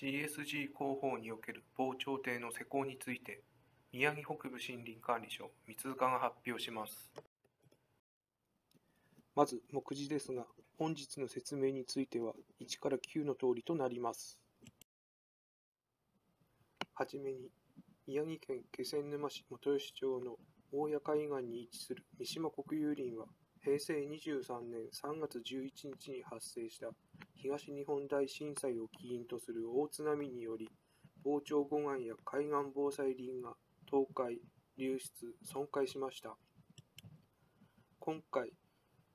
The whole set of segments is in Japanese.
CSG 広報における防潮堤の施工について宮城北部森林管理所三塚が発表しますまず目次ですが本日の説明については1から9の通りとなりますはじめに宮城県気仙沼市元吉町の大谷海岸に位置する三島国有林は平成23年3月11日に発生した東日本大震災を起因とする大津波により、防潮護岸や海岸防災林が倒壊、流出、損壊しました。今回、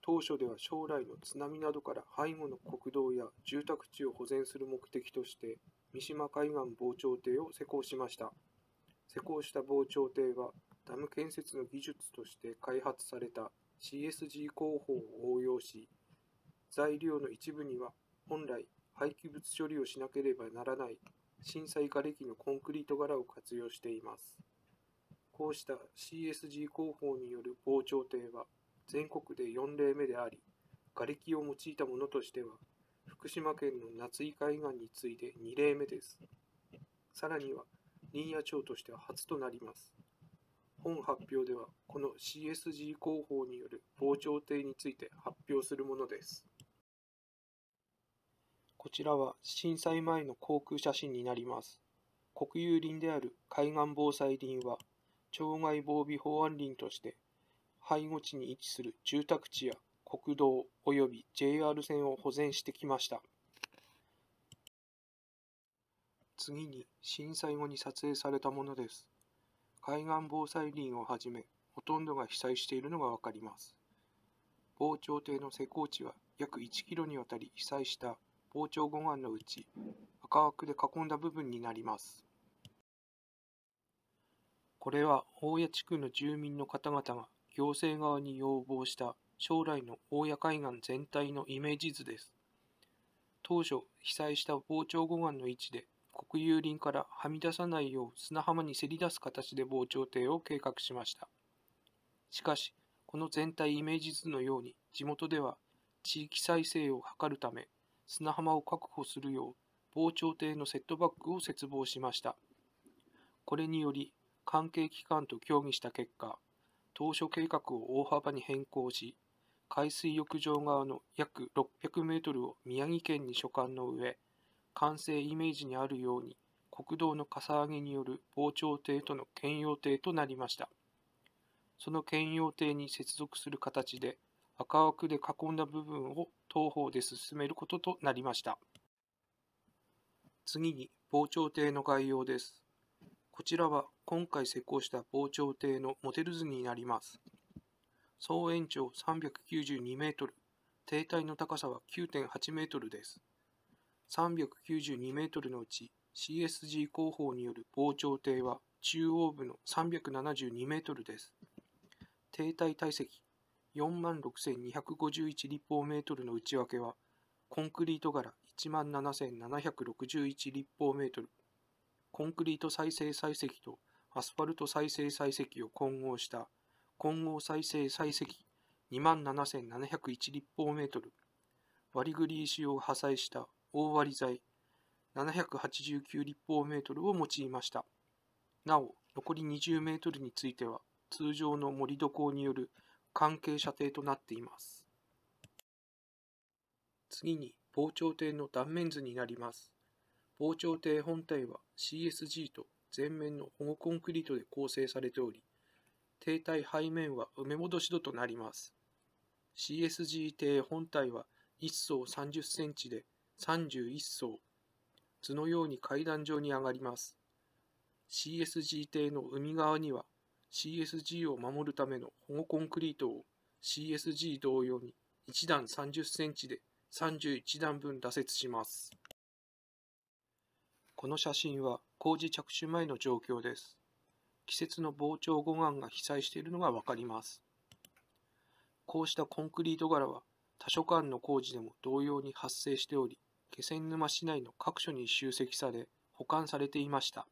当初では将来の津波などから背後の国道や住宅地を保全する目的として三島海岸防潮堤を施工しました施工した防潮堤はダム建設の技術として開発された CSG 工法を応用し材料の一部には本来廃棄物処理をしなければならない震災瓦礫のコンクリート柄を活用しています。こうした CSG 工法による防潮堤は全国で4例目であり、瓦礫を用いたものとしては、福島県の夏井海岸に次いで2例目です。さらには、新谷町としては初となります。本発表では、この CSG 工法による防潮堤について発表するものです。こちらは震災前の航空写真になります。国有林である海岸防災林は、町外防備法案林として、廃後地に位置する住宅地や国道及び JR 線を保全してきました。次に震災後に撮影されたものです。海岸防災林をはじめ、ほとんどが被災しているのがわかります。防潮堤の施工地は約1キロにわたり被災した膨張5案のうち赤枠で囲んだ部分になります。これは大谷地区の住民の方々が行政側に要望した将来の大谷海岸全体のイメージ図です。当初被災した膨張護岸の位置で国有林からはみ出さないよう砂浜にせり出す形で膨張堤を計画しました。しかし、この全体イメージ図のように地元では地域再生を図るため砂浜を確保するよう防潮堤のセットバックを切望しました。これにより、関係機関と協議した結果、当初計画を大幅に変更し、海水浴場側の約600メートルを宮城県に所管の上、完成イメージにあるように国道のかさ上げによる防潮堤との兼用堤となりました。その兼用堤に接続する形で、赤枠で囲んだ部分を東方で進めることとなりました。次に防潮堤の概要です。こちらは今回施工した防潮堤のモデル図になります。総延長392メートル、停滞の高さは9.8メートルです。392メートルのうち CSG 工法による防潮堤は中央部の372メートルです。停滞体積4万6251立方メートルの内訳は、コンクリート柄1万7761立方メートル、コンクリート再生採石とアスファルト再生採石を混合した混合再生採石2万7701立方メートル、割りグリーを破砕した大割り材789立方メートルを用いました。なお、残り20メートルについては、通常の盛り土工による関係者邸となっています。次に防潮堤の断面図になります。防潮堤本体は CSG と全面の保護コンクリートで構成されており、堤体背面は埋め戻し度となります。CSG 堤本体は1層30センチで31層、図のように階段状に上がります。CSG 堤の海側には CSG を守るための保護コンクリートを CSG 同様に1段30センチで31段分打設します。この写真は工事着手前の状況です。季節の膨張護岸が被災しているのがわかります。こうしたコンクリート柄は他所間の工事でも同様に発生しており、気仙沼市内の各所に集積され保管されていました。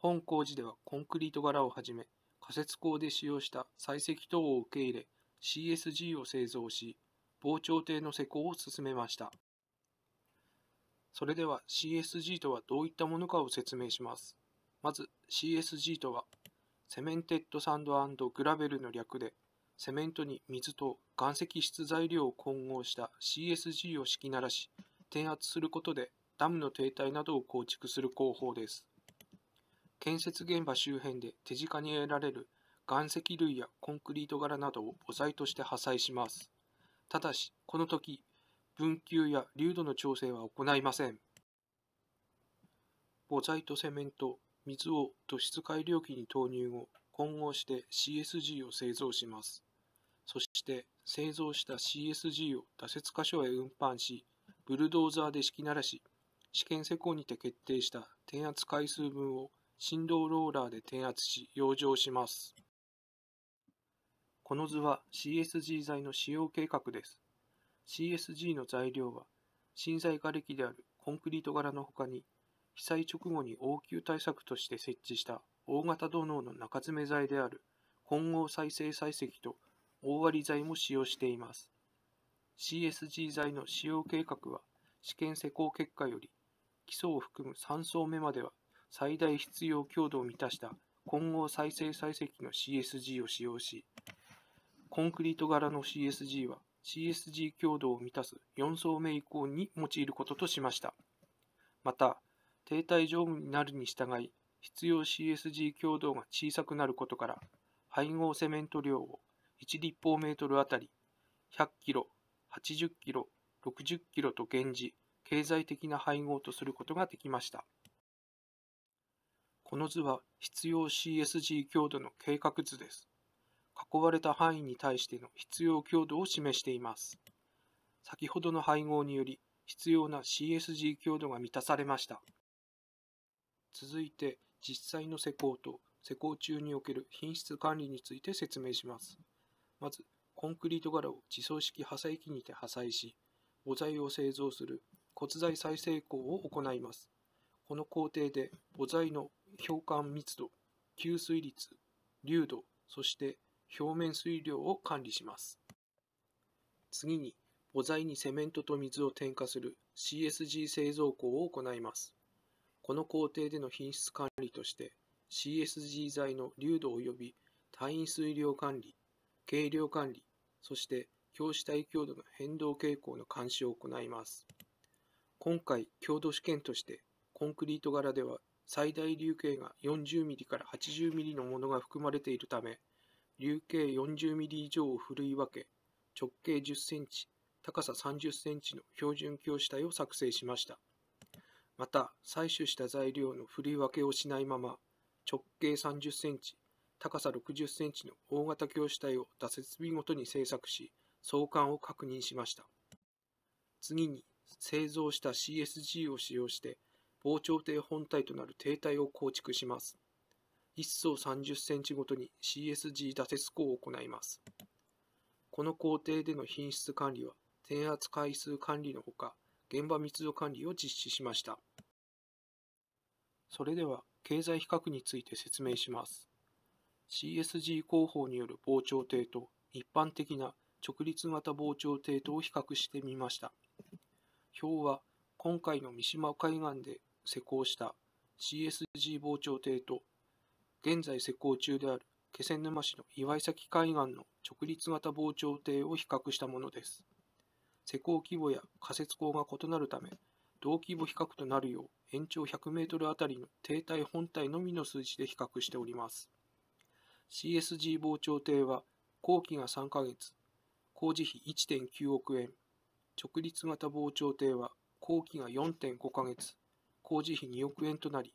本工事ではコンクリート柄をはじめ仮設工で使用した採石等を受け入れ CSG を製造し防潮堤の施工を進めましたそれでは CSG とはどういったものかを説明しますまず CSG とはセメンテッドサンドグラベルの略でセメントに水と岩石質材料を混合した CSG を敷きならし転圧することでダムの停滞などを構築する工法です建設現場周辺で手近に得られる岩石類やコンクリート柄などを母材として破砕します。ただし、この時、分球や流度の調整は行いません。母材とセメント、水を土質改良機に投入後、混合して CSG を製造します。そして製造した CSG を打設箇所へ運搬し、ブルドーザーで敷きならし、試験施工にて決定した転圧回数分を振動ローラーで転圧し、養生します。この図は CSG 材の使用計画です。CSG の材料は、震災瓦礫であるコンクリート柄の他に、被災直後に応急対策として設置した大型土のうの中詰め材である混合再生採石と大割材も使用しています。CSG 材の使用計画は、試験施工結果より、基礎を含む3層目までは最大必要強度を満たした混合再生採石の CSG を使用し、コンクリート柄の CSG は CSG 強度を満たす4層目以降に用いることとしました。また、停滞乗務になるに従い、必要 CSG 強度が小さくなることから、配合セメント量を1立方メートルあたり100キロ、80キロ、60キロと減じ、経済的な配合とすることができました。この図は必要 CSG 強度の計画図です。囲われた範囲に対しての必要強度を示しています。先ほどの配合により必要な CSG 強度が満たされました。続いて実際の施工と施工中における品質管理について説明します。まず、コンクリート柄を自走式破砕機にて破砕し、母材を製造する骨材再生工を行います。この工程で母材の表管密度、吸水率、流度、そして表面水量を管理します。次に、母材にセメントと水を添加する CSG 製造工を行います。この工程での品質管理として、CSG 材の流度及び単位水量管理、計量管理、そして強子体強度の変動傾向の監視を行います。今回、強度試験として、コンクリート柄では最大流径が4 0ミリから8 0ミリのものが含まれているため、流径4 0ミリ以上をふるい分け、直径1 0センチ、高さ3 0センチの標準教師体を作成しました。また、採取した材料の振い分けをしないまま、直径3 0センチ、高さ6 0センチの大型教師体を打設備ごとに製作し、相関を確認しました。次に、製造した CSG を使用して、防潮堤本体となる堤体を構築します。1層30センチごとに CSG 打設工を行います。この工程での品質管理は、転圧回数管理のほか、現場密度管理を実施しました。それでは、経済比較について説明します。CSG 工法による防潮堤と一般的な直立型防潮堤とを比較してみました。表は今回の三島海岸で施工した CSG 防潮堤と現在施工中である気仙沼市の岩崎海岸の直立型防潮堤を比較したものです。施工規模や仮設工が異なるため、同規模比較となるよう延長100メートルあたりの停滞本体のみの数値で比較しております。CSG 防潮堤は工期が3ヶ月、工事費1.9億円、直立型防潮堤は工期が4.5ヶ月、工事費2億円となり、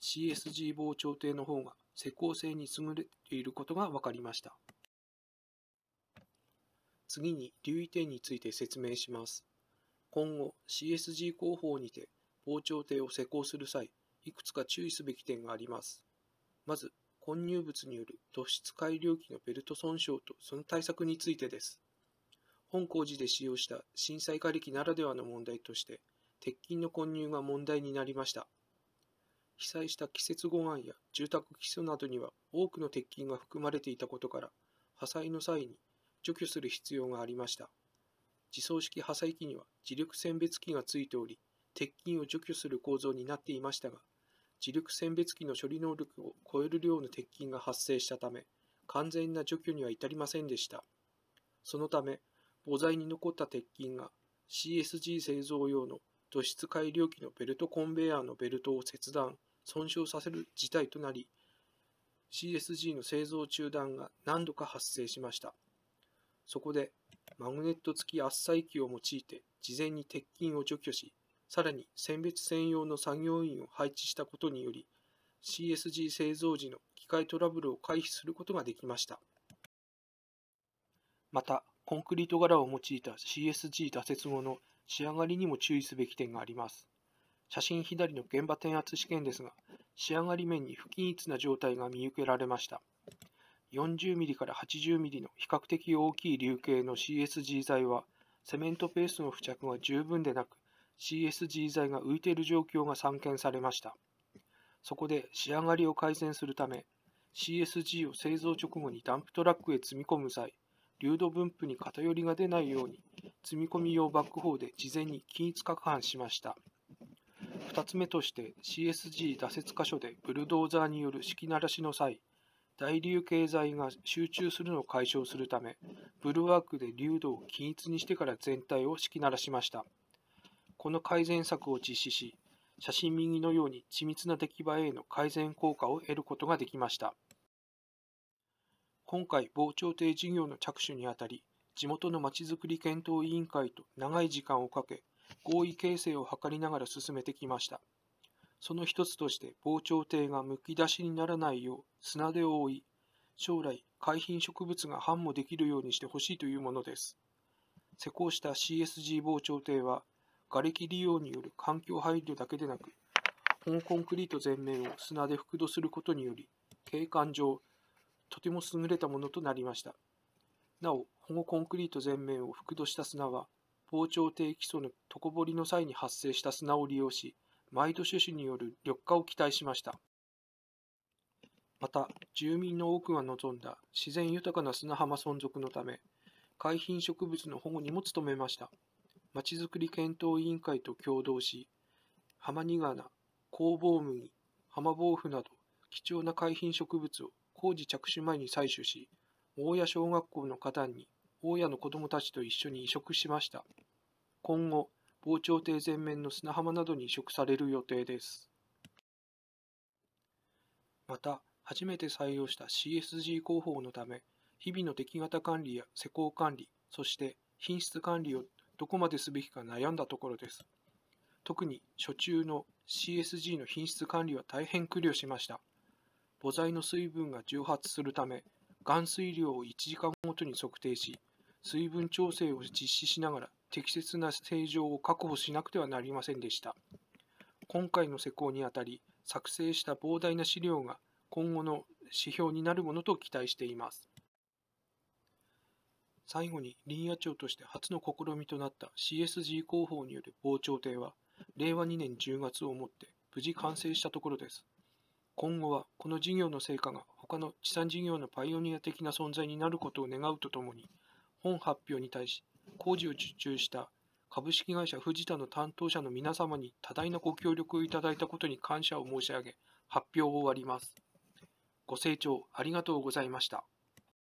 CSG 防潮堤の方が施工性に優れていることが分かりました。次に留意点について説明します。今後、CSG 工法にて防潮堤を施工する際、いくつか注意すべき点があります。まず、混入物による突出改良機のベルト損傷とその対策についてです。本工事で使用した震災瓦礫ならではの問題として、鉄筋の混入が問題になりました。被災した季節護岸や住宅基礎などには多くの鉄筋が含まれていたことから、破砕の際に除去する必要がありました。自走式破砕機には磁力選別機がついており、鉄筋を除去する構造になっていましたが、磁力選別機の処理能力を超える量の鉄筋が発生したため、完全な除去には至りませんでした。そのため、母材に残った鉄筋が CSG 製造用のと室改良器のベルトコンベヤーのベルトを切断、損傷させる事態となり、CSG の製造中断が何度か発生しました。そこで、マグネット付き圧砕機を用いて事前に鉄筋を除去し、さらに選別専用の作業員を配置したことにより、CSG 製造時の機械トラブルを回避することができました。また、コンクリート柄を用いた CSG 打設後の仕上がりにも注意すべき点があります。写真左の現場転圧試験ですが、仕上がり面に不均一な状態が見受けられました。40mm から 80mm の比較的大きい流形の CSG 材は、セメントペースの付着が十分でなく、CSG 材が浮いている状況が散見されました。そこで仕上がりを改善するため、CSG を製造直後にダンプトラックへ積み込む際、流動分布に偏りが出ないように積み込み用バックホーで事前に均一攪拌しました2つ目として CSG 挫折箇所でブルドーザーによる敷き鳴らしの際大流経済が集中するのを解消するためブルワークで流動を均一にしてから全体を敷き鳴らしましたこの改善策を実施し写真右のように緻密な出来栄えへの改善効果を得ることができました今回防潮堤事業の着手にあたり、地元のまちづくり検討委員会と長い時間をかけ、合意形成を図りながら進めてきました。その一つとして防潮堤がむき出しにならないよう砂で覆い、将来海浜植物が繁茂できるようにしてほしいというものです。施工した CSG 防潮堤は、瓦礫利用による環境配慮だけでなく、本コンクリート全面を砂で覆土することにより、景観上とても優れたものとなりました。なお、保護コンクリート全面を覆土した砂は、膨張低基礎の床掘りの際に発生した砂を利用し、毎度種子による緑化を期待しました。また、住民の多くが望んだ自然豊かな砂浜存続のため、海浜植物の保護にも努めました。まちづくり検討委員会と共同し、浜にがな、工房麦、浜防府など貴重な海浜植物を工事着手前に採取し、大谷小学校の花壇に大谷の子供たちと一緒に移植しました。今後、防潮堤前面の砂浜などに移植される予定です。また、初めて採用した CSG 工法のため、日々の出来型管理や施工管理、そして品質管理をどこまですべきか悩んだところです。特に初中の CSG の品質管理は大変苦慮しました。母材の水分が蒸発するため、含水量を1時間ごとに測定し、水分調整を実施しながら適切な正常を確保しなくてはなりませんでした。今回の施行にあたり、作成した膨大な資料が今後の指標になるものと期待しています。最後に林野庁として初の試みとなった CSG 工法による防潮堤は、令和2年10月をもって無事完成したところです。今後はこの事業の成果が他の地産事業のパイオニア的な存在になることを願うとともに、本発表に対し工事を受注した株式会社藤田の担当者の皆様に多大なご協力をいただいたことに感謝を申し上げ、発表を終わります。ご清聴ありがとうございました。